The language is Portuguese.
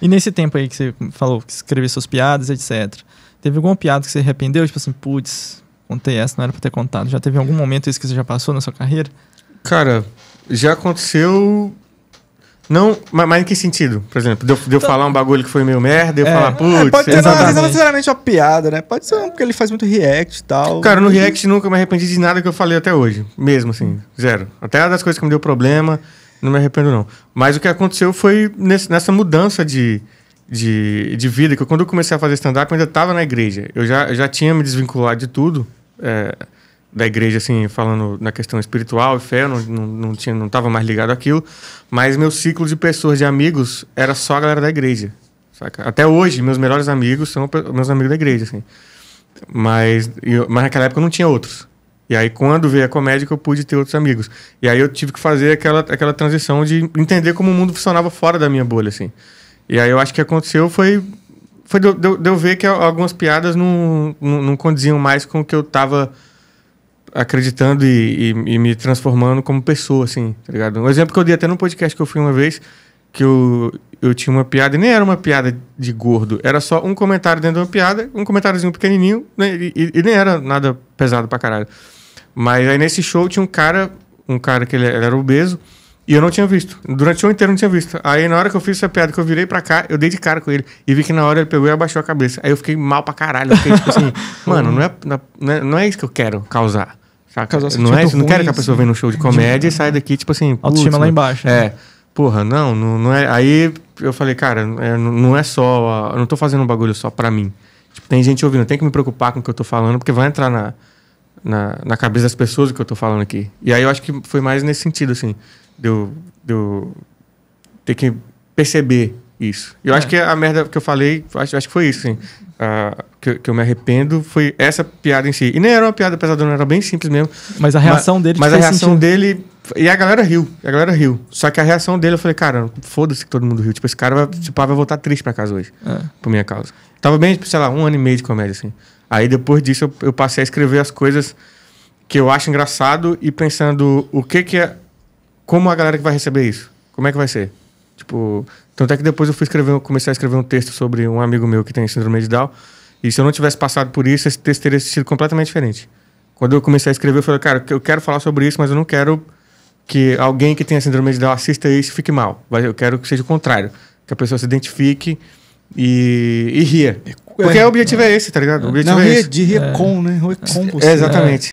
E nesse tempo aí que você falou, que escreveu suas piadas, etc. Teve alguma piada que você arrependeu? Tipo assim, putz, contei essa, não era pra ter contado. Já teve algum momento isso que você já passou na sua carreira? Cara, já aconteceu. Não, mas, mas em que sentido? Por exemplo, deu deu então, falar um bagulho que foi meio merda, eu é, falar, putz. É, pode ser, não, é necessariamente uma piada, né? Pode ser porque ele faz muito react e tal. Cara, no react nunca me arrependi de nada que eu falei até hoje. Mesmo, assim, zero. Até das coisas que me deu problema. Não me arrependo, não. Mas o que aconteceu foi nesse, nessa mudança de, de, de vida, que quando eu comecei a fazer stand-up, eu ainda estava na igreja. Eu já, já tinha me desvinculado de tudo, é, da igreja, assim, falando na questão espiritual e fé, eu não, não, não, não mais ligado àquilo. Mas meu ciclo de pessoas, de amigos, era só a galera da igreja. Saca? Até hoje, meus melhores amigos são meus amigos da igreja, assim. Mas, eu, mas naquela época eu não tinha outros. E aí, quando veio a comédia, que eu pude ter outros amigos. E aí eu tive que fazer aquela, aquela transição de entender como o mundo funcionava fora da minha bolha, assim. E aí eu acho que aconteceu foi. Foi de, eu ver que algumas piadas não, não, não, condiziam mais com o que eu tava acreditando e, e, e me transformando como pessoa, assim, tá ligado? Um exemplo que eu dei até num podcast que eu fui uma vez que eu, eu tinha uma piada, e nem era uma piada de gordo, era só um comentário dentro de uma piada, um comentáriozinho pequenininho, né? e, e, nem era nada pesado pra caralho. Mas aí nesse show tinha um cara, um cara que ele era obeso, e eu não tinha visto. Durante o show inteiro não tinha visto. Aí na hora que eu fiz essa piada, que eu virei pra cá, eu dei de cara com ele. E vi que na hora ele pegou e abaixou a cabeça. Aí eu fiquei mal pra caralho. fiquei tipo assim, mano, não é, hum. não, é, não é isso que eu quero causar. Saca? não é isso, não quero que a pessoa venha no show de comédia e saia daqui, tipo assim. Autoestima lá embaixo. Né? É porra, não, não, não é. Aí eu falei, cara, é, não é só. Eu não tô fazendo um bagulho só pra mim. Tipo, tem gente ouvindo, tem que me preocupar com o que eu tô falando, porque vai entrar na, na, na cabeça das pessoas o que eu tô falando aqui. E aí eu acho que foi mais nesse sentido, assim, de eu, de eu ter que perceber isso. Eu é. acho que a merda que eu falei, acho, acho que foi isso, assim. Uh, que, que, eu me arrependo foi essa piada em si. E nem era uma piada pesadona, era bem simples mesmo. Mas a reação mas, dele Mas a reação sentido. dele. E a galera riu. A galera riu. Só que a reação dele, eu falei, cara, foda-se que todo mundo riu. Tipo, esse cara vai, esse vai voltar triste pra casa hoje. É. Por minha causa. Tava bem, tipo, sei lá, um ano e meio de comédia, assim. Aí depois disso eu, eu passei a escrever as coisas que eu acho engraçado e pensando o que que é. Como a galera que vai receber isso? Como é que vai ser? Tipo, tanto é que depois eu fui escrever, eu comecei a escrever um texto sobre um amigo meu que tem síndrome de Down. E se eu não tivesse passado por isso, esse texto teria sido completamente diferente. Quando eu comecei a escrever, eu falei, cara, eu quero falar sobre isso, mas eu não quero que alguém que tenha síndrome de Down assista isso e fique mal. Eu quero que seja o contrário. Que a pessoa se identifique e, e ria. É, Porque é, o objetivo é. é esse, tá ligado? O é. objetivo não, é esse. de rir é com, né? Rir com é, você. É, exatamente.